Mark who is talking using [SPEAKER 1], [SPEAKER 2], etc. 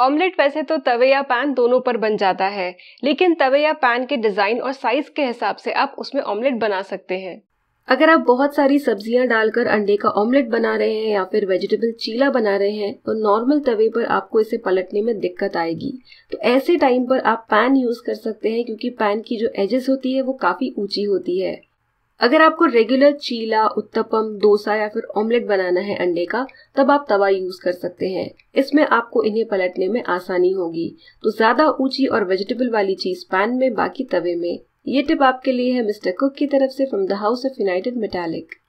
[SPEAKER 1] omelette वैसे तो तवे या पैन दोनों पर बन जाता है लेकिन तवे या पैन के डिज़ाइन और साइज के हिसाब से आप उसमें ऑमलेट बना सकते हैं अगर आप बहुत सारी सब्जियां डालकर अंडे का ऑमलेट बना रहे हैं या फिर वेजिटेबल चीला बना रहे हैं तो नॉर्मल तवे पर आपको इसे पलटने में दिक्कत आएगी तो ऐसे टाइम पर आप पैन यूज़ कर सकते हैं क्योंकि पैन की जो एजेस होती है वो काफ़ी ऊंची होती है अगर आपको रेगुलर चीला उत्तपम डोसा या फिर ऑमलेट बनाना है अंडे का तब आप तवा यूज कर सकते हैं इसमें आपको इन्हें पलटने में आसानी होगी तो ज्यादा ऊंची और वेजिटेबल वाली चीज पैन में बाकी तवे में ये टिप आपके लिए है मिस्टर कुक की तरफ से from the house of united metallic